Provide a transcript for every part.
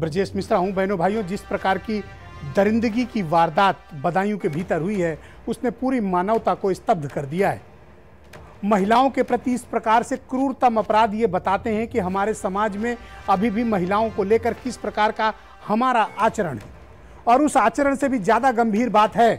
ब्रजेश मिश्रा हूं बहनों भाइयों जिस प्रकार की दरिंदगी की वारदात बदायूं के भीतर हुई है उसने पूरी मानवता को स्तब्ध कर दिया है महिलाओं के प्रति इस प्रकार से क्रूरतम अपराध ये बताते हैं कि हमारे समाज में अभी भी महिलाओं को लेकर किस प्रकार का हमारा आचरण है और उस आचरण से भी ज़्यादा गंभीर बात है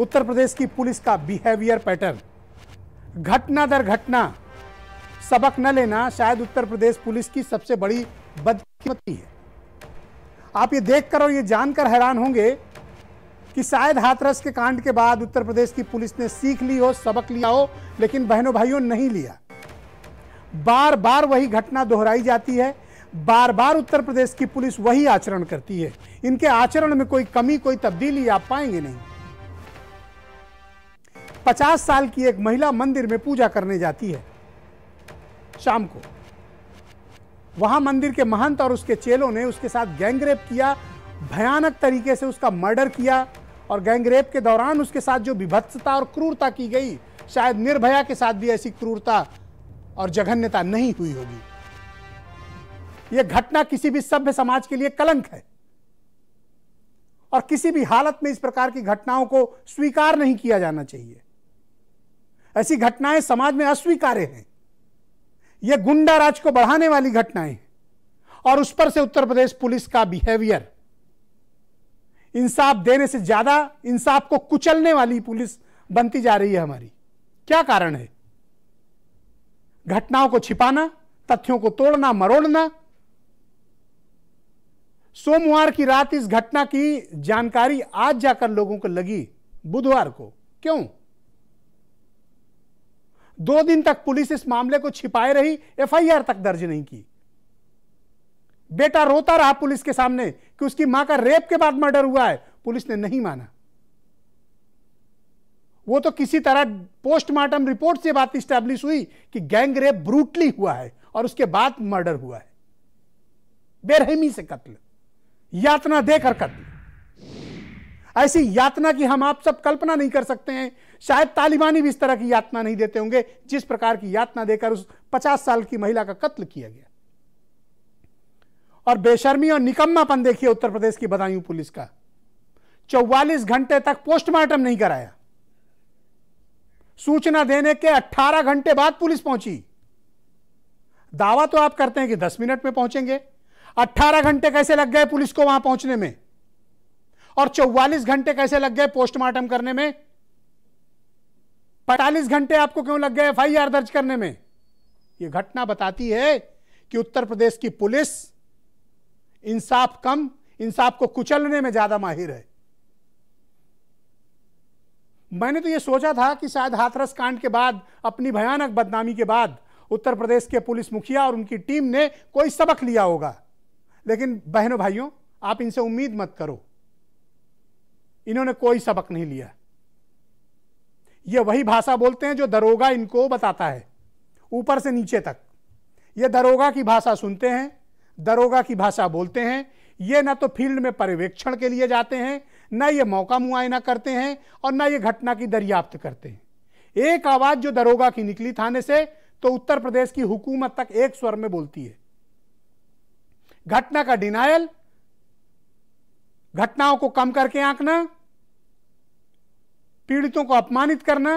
उत्तर प्रदेश की पुलिस का बिहेवियर पैटर्न घटना दर घटना सबक न लेना शायद उत्तर प्रदेश पुलिस की सबसे बड़ी बदकिस्मती है आप ये देखकर और ये जानकर हैरान होंगे कि शायद हाथरस के कांड के बाद उत्तर प्रदेश की पुलिस ने सीख ली हो सबक लिया हो लेकिन बहनों भाइयों नहीं लिया बार बार वही घटना दोहराई जाती है बार बार उत्तर प्रदेश की पुलिस वही आचरण करती है इनके आचरण में कोई कमी कोई तब्दीली आप पाएंगे नहीं पचास साल की एक महिला मंदिर में पूजा करने जाती है शाम को वहां मंदिर के महंत और उसके चेलों ने उसके साथ गैंगरेप किया भयानक तरीके से उसका मर्डर किया और गैंगरेप के दौरान उसके साथ जो विभत्सता और क्रूरता की गई शायद निर्भया के साथ भी ऐसी क्रूरता और जघन्यता नहीं हुई होगी यह घटना किसी भी सभ्य समाज के लिए कलंक है और किसी भी हालत में इस प्रकार की घटनाओं को स्वीकार नहीं किया जाना चाहिए ऐसी घटनाएं समाज में अस्वीकार्य हैं यह गुंडा राज को बढ़ाने वाली घटनाएं और उस पर से उत्तर प्रदेश पुलिस का बिहेवियर इंसाफ देने से ज्यादा इंसाफ को कुचलने वाली पुलिस बनती जा रही है हमारी क्या कारण है घटनाओं को छिपाना तथ्यों को तोड़ना मरोड़ना सोमवार की रात इस घटना की जानकारी आज जाकर लोगों को लगी बुधवार को क्यों दो दिन तक पुलिस इस मामले को छिपाए रही एफआईआर तक दर्ज नहीं की बेटा रोता रहा पुलिस के सामने कि उसकी मां का रेप के बाद मर्डर हुआ है पुलिस ने नहीं माना वो तो किसी तरह पोस्टमार्टम रिपोर्ट से बात स्टैब्लिश हुई कि गैंग रेप ब्रूटली हुआ है और उसके बाद मर्डर हुआ है बेरहमी से कत्ल यातना देकर कत्ल ऐसी यातना की हम आप सब कल्पना नहीं कर सकते हैं शायद तालिबानी भी इस तरह की यातना नहीं देते होंगे जिस प्रकार की यातना देकर उस पचास साल की महिला का कत्ल किया गया और बेशर्मी और निकम्मापन देखिए उत्तर प्रदेश की बदायूं पुलिस का चौवालीस घंटे तक पोस्टमार्टम नहीं कराया सूचना देने के 18 घंटे बाद पुलिस पहुंची दावा तो आप करते हैं कि 10 मिनट में पहुंचेंगे 18 घंटे कैसे लग गए पुलिस को वहां पहुंचने में और 44 घंटे कैसे लग गए पोस्टमार्टम करने में पैतालीस घंटे आपको क्यों लग गए एफ दर्ज करने में यह घटना बताती है कि उत्तर प्रदेश की पुलिस इंसाफ कम इंसाफ को कुचलने में ज्यादा माहिर है मैंने तो यह सोचा था कि शायद हाथरस कांड के बाद अपनी भयानक बदनामी के बाद उत्तर प्रदेश के पुलिस मुखिया और उनकी टीम ने कोई सबक लिया होगा लेकिन बहनों भाइयों आप इनसे उम्मीद मत करो इन्होंने कोई सबक नहीं लिया ये वही भाषा बोलते हैं जो दरोगा इनको बताता है ऊपर से नीचे तक ये दरोगा की भाषा सुनते हैं दरोगा की भाषा बोलते हैं ये ना तो फील्ड में पर्यवेक्षण के लिए जाते हैं ना ये मौका मुआयना करते हैं और ना ये घटना की दरियाफ्त करते हैं एक आवाज़ जो दरोगा की निकली थाने से तो उत्तर प्रदेश की हुकूमत तक एक स्वर में बोलती है घटना का डिनायल घटनाओं को कम करके आंकना पीड़ितों को अपमानित करना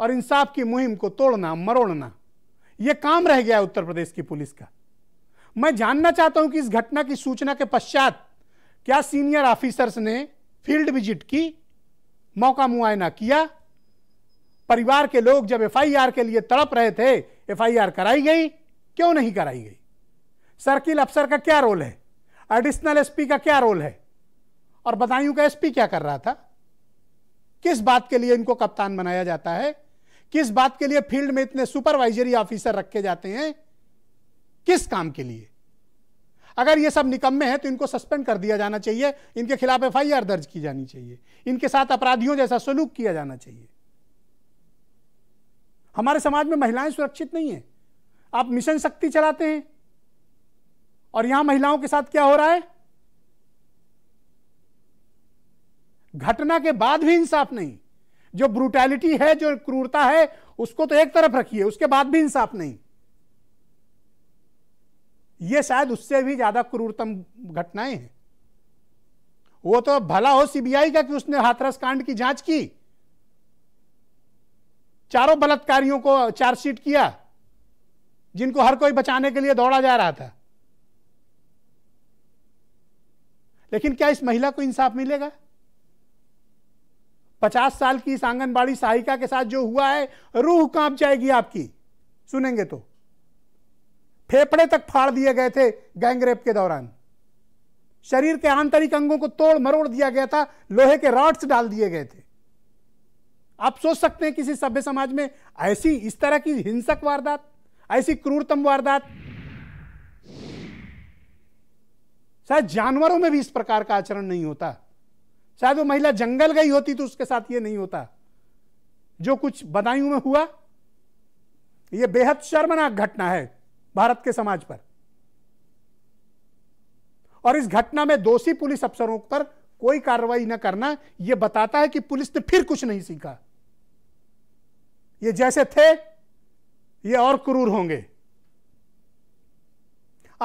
और इंसाफ की मुहिम को तोड़ना मरोड़ना यह काम रह गया उत्तर प्रदेश की पुलिस का मैं जानना चाहता हूं कि इस घटना की सूचना के पश्चात क्या सीनियर ऑफिसर्स ने फील्ड विजिट की मौका मुआयना किया परिवार के लोग जब एफआईआर के लिए तड़प रहे थे एफआईआर कराई गई क्यों नहीं कराई गई सर्किल अफसर का क्या रोल है एडिशनल एसपी का क्या रोल है और बदायूं का एसपी क्या कर रहा था किस बात के लिए इनको कप्तान बनाया जाता है किस बात के लिए फील्ड में इतने सुपरवाइजरी ऑफिसर रखे जाते हैं किस काम के लिए अगर ये सब निकम्मे हैं तो इनको सस्पेंड कर दिया जाना चाहिए इनके खिलाफ एफ दर्ज की जानी चाहिए इनके साथ अपराधियों जैसा सलूक किया जाना चाहिए हमारे समाज में महिलाएं सुरक्षित नहीं है आप मिशन शक्ति चलाते हैं और यहां महिलाओं के साथ क्या हो रहा है घटना के बाद भी इंसाफ नहीं जो ब्रूटैलिटी है जो क्रूरता है उसको तो एक तरफ रखिए उसके बाद भी इंसाफ नहीं ये शायद उससे भी ज्यादा क्रूरतम घटनाएं हैं वो तो भला हो सीबीआई का कि उसने हाथरस कांड की जांच की चारों बलात्कारियों को चार्जशीट किया जिनको हर कोई बचाने के लिए दौड़ा जा रहा था लेकिन क्या इस महिला को इंसाफ मिलेगा पचास साल की इस आंगनबाड़ी सहायिका के साथ जो हुआ है रूह कांप जाएगी आपकी सुनेंगे तो फेफड़े तक फाड़ दिए गए थे गैंगरेप के दौरान शरीर के आंतरिक अंगों को तोड़ मरोड़ दिया गया था लोहे के रॉड्स डाल दिए गए थे आप सोच सकते हैं किसी सभ्य समाज में ऐसी इस तरह की हिंसक वारदात ऐसी क्रूरतम वारदात शायद जानवरों में भी इस प्रकार का आचरण नहीं होता शायद वो महिला जंगल गई होती तो उसके साथ ये नहीं होता जो कुछ बदायूं में हुआ यह बेहद शर्मनाक घटना है भारत के समाज पर और इस घटना में दोषी पुलिस अफसरों पर कोई कार्रवाई न करना यह बताता है कि पुलिस ने फिर कुछ नहीं सीखा ये जैसे थे ये और क्रूर होंगे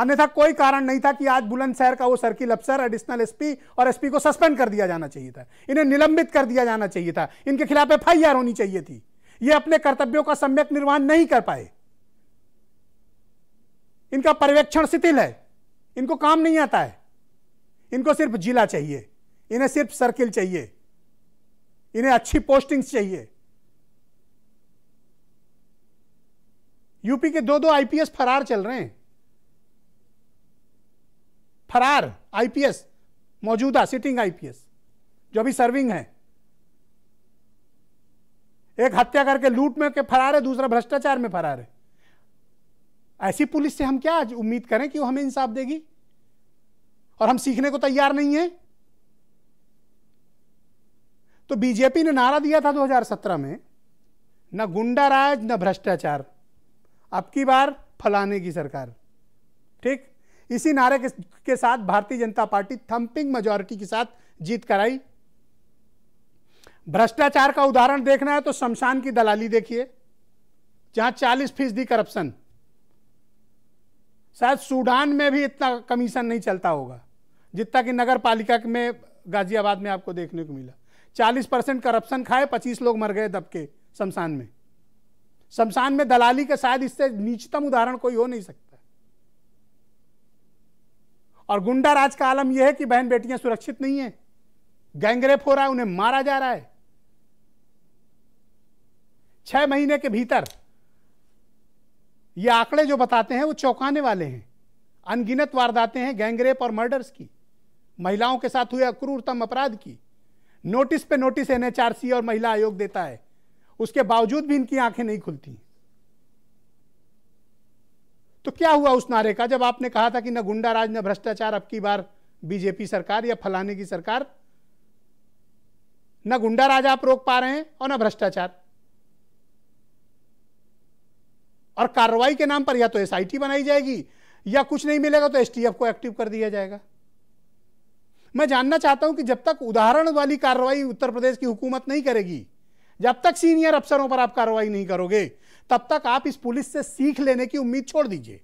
अन्यथा कोई कारण नहीं था कि आज बुलंदशहर का वो सर्किल अफसर एडिशनल एसपी और एसपी को सस्पेंड कर दिया जाना चाहिए था इन्हें निलंबित कर दिया जाना चाहिए था इनके खिलाफ एफ होनी चाहिए थी ये अपने कर्तव्यों का सम्यक निर्वहन नहीं कर पाए इनका पर्यवेक्षण शिथिल है इनको काम नहीं आता है इनको सिर्फ जिला चाहिए इन्हें सिर्फ सर्किल चाहिए इन्हें अच्छी पोस्टिंग्स चाहिए यूपी के दो दो आईपीएस फरार चल रहे हैं फरार आईपीएस मौजूदा सिटिंग आईपीएस जो अभी सर्विंग है एक हत्या करके लूट में के फरार है दूसरा भ्रष्टाचार में फरार है ऐसी पुलिस से हम क्या आज उम्मीद करें कि वो हमें इंसाफ देगी और हम सीखने को तैयार नहीं है तो बीजेपी ने नारा दिया था 2017 में न गुंडा राज न भ्रष्टाचार अब की बार फलाने की सरकार ठीक इसी नारे के, के साथ भारतीय जनता पार्टी थम्पिंग मेजोरिटी के साथ जीत कराई भ्रष्टाचार का उदाहरण देखना है तो शमशान की दलाली देखिए जहां 40 फीसदी करप्शन शायद सूडान में भी इतना कमीशन नहीं चलता होगा जितना कि नगर पालिका में गाजियाबाद में आपको देखने को मिला 40 परसेंट करप्शन खाए 25 लोग मर गए दबके शमशान में शमशान में दलाली का शायद इससे नीचतम उदाहरण कोई हो नहीं सकता और गुंडा राज का आलम यह है कि बहन बेटियां सुरक्षित नहीं है गैंगरेप हो रहा है उन्हें मारा जा रहा है छह महीने के भीतर ये आंकड़े जो बताते हैं वो चौंकाने वाले हैं अनगिनत वारदातें हैं गैंगरेप और मर्डर्स की महिलाओं के साथ हुए अक्रूरतम अपराध की नोटिस पे नोटिस एनएचआरसी और महिला आयोग देता है उसके बावजूद भी इनकी आंखें नहीं खुलती तो क्या हुआ उस नारे का जब आपने कहा था कि न गुंडा राज न भ्रष्टाचार अब की बार बीजेपी सरकार या फलाने की सरकार न गुंडा राज आप रोक पा रहे हैं और न भ्रष्टाचार और कार्रवाई के नाम पर या तो एसआईटी बनाई जाएगी या कुछ नहीं मिलेगा तो एसटीएफ को एक्टिव कर दिया जाएगा मैं जानना चाहता हूं कि जब तक उदाहरण वाली कार्रवाई उत्तर प्रदेश की हुकूमत नहीं करेगी जब तक सीनियर अफसरों पर आप कार्रवाई नहीं करोगे तब तक आप इस पुलिस से सीख लेने की उम्मीद छोड़ दीजिए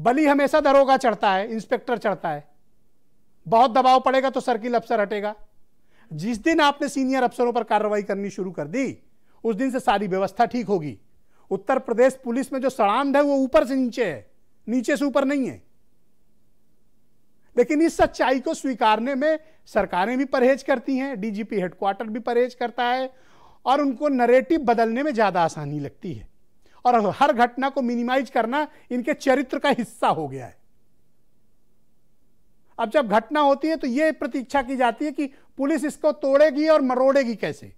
बली हमेशा दरोगा चढ़ता है इंस्पेक्टर चढ़ता है बहुत दबाव पड़ेगा तो सर्किल अफसर हटेगा जिस दिन आपने सीनियर अफसरों पर कार्रवाई करनी शुरू कर दी उस दिन से सारी व्यवस्था ठीक होगी उत्तर प्रदेश पुलिस में जो सड़ांध है वो ऊपर से नीचे है नीचे से ऊपर नहीं है लेकिन इस सच्चाई को स्वीकारने में सरकारें भी परहेज करती हैं डीजीपी हेडक्वार्टर भी परहेज करता है और उनको नरेटिव बदलने में ज़्यादा आसानी लगती है और हर घटना को मिनिमाइज करना इनके चरित्र का हिस्सा हो गया है अब जब घटना होती है तो यह प्रतीक्षा की जाती है कि पुलिस इसको तोड़ेगी और मरोड़ेगी कैसे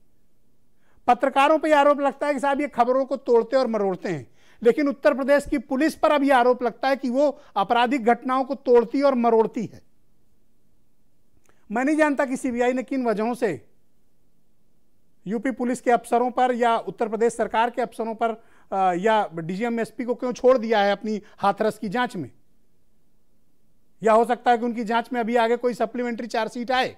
पत्रकारों पर आरोप लगता है कि साहब ये खबरों को तोड़ते और मरोड़ते हैं लेकिन उत्तर प्रदेश की पुलिस पर अब यह आरोप लगता है कि वो आपराधिक घटनाओं को तोड़ती और मरोड़ती है मैं नहीं जानता कि सीबीआई ने किन वजहों से यूपी पुलिस के अफसरों पर या उत्तर प्रदेश सरकार के अफसरों पर या डीजीएम एसपी को क्यों छोड़ दिया है अपनी हाथरस की जांच में या हो सकता है कि उनकी जांच में अभी आगे कोई सप्लीमेंट्री चार्जशीट आए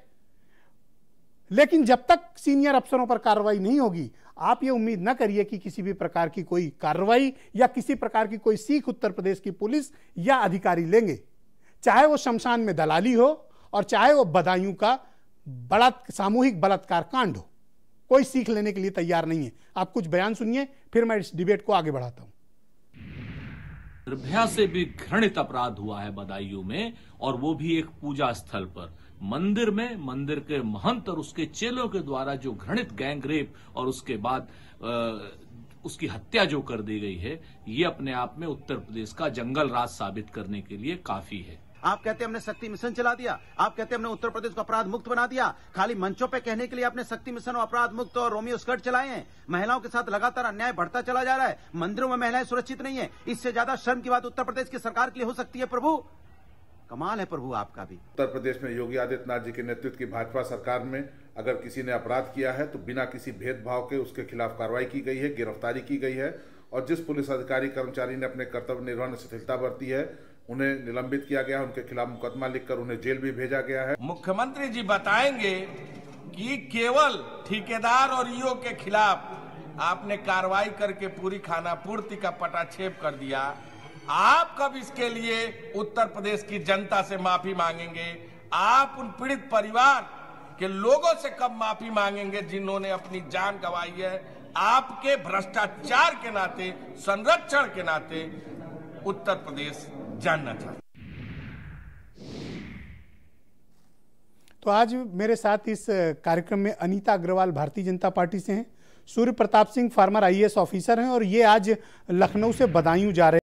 लेकिन जब तक सीनियर अफसरों पर कार्रवाई नहीं होगी आप ये उम्मीद ना करिए कि किसी भी प्रकार की कोई कार्रवाई या किसी प्रकार की कोई सीख उत्तर प्रदेश की पुलिस या अधिकारी लेंगे चाहे वो शमशान में दलाली हो और चाहे वो बदायूं का बलात् सामूहिक बलात्कार कांड हो कोई सीख लेने के लिए तैयार नहीं है आप कुछ बयान सुनिए फिर मैं इस डिबेट को आगे बढ़ाता हूँ निर्भया से भी घृणित अपराध हुआ है बदायूं में और वो भी एक पूजा स्थल पर मंदिर में मंदिर के महंत और उसके चेलों के द्वारा जो घृणित गैंग रेप और उसके बाद आ, उसकी हत्या जो कर दी गई है ये अपने आप में उत्तर प्रदेश का जंगल राज साबित करने के लिए काफी है आप कहते हमने शक्ति मिशन चला दिया आप कहते हमने उत्तर प्रदेश को अपराध मुक्त बना दिया खाली मंचों पे कहने के लिए आपने शक्ति मिशन और अपराध मुक्त और रोमियो स्कर्ट चलाए हैं महिलाओं के साथ लगातार अन्याय बढ़ता चला जा रहा है मंदिरों में महिलाएं सुरक्षित नहीं है इससे ज्यादा शर्म की बात उत्तर प्रदेश की सरकार के लिए हो सकती है प्रभु कमाल है प्रभु आपका भी उत्तर प्रदेश में योगी आदित्यनाथ जी के नेतृत्व की भाजपा सरकार में अगर किसी ने अपराध किया है तो बिना किसी भेदभाव के उसके खिलाफ कार्रवाई की गई है गिरफ्तारी की गई है और जिस पुलिस अधिकारी कर्मचारी ने अपने कर्तव्य निर्वहन शिथिलता बरती है उन्हें निलंबित किया गया उनके खिलाफ मुकदमा लिखकर उन्हें जेल भी भेजा गया है मुख्यमंत्री जी बताएंगे कि केवल ठेकेदार और ईओ के खिलाफ आपने कार्रवाई करके पूरी खाना पूर्ति का पटाक्षेप कर दिया आप कब इसके लिए उत्तर प्रदेश की जनता से माफी मांगेंगे आप उन पीड़ित परिवार के लोगों से कब माफी मांगेंगे जिन्होंने अपनी जान गंवाई है आपके भ्रष्टाचार के नाते संरक्षण के नाते उत्तर प्रदेश जानना चाहते तो आज मेरे साथ इस कार्यक्रम में अनीता अग्रवाल भारतीय जनता पार्टी से हैं Surya Pratap Singh former IAS officer हैं और ये आज लखनऊ से बदायूं जा रहे हैं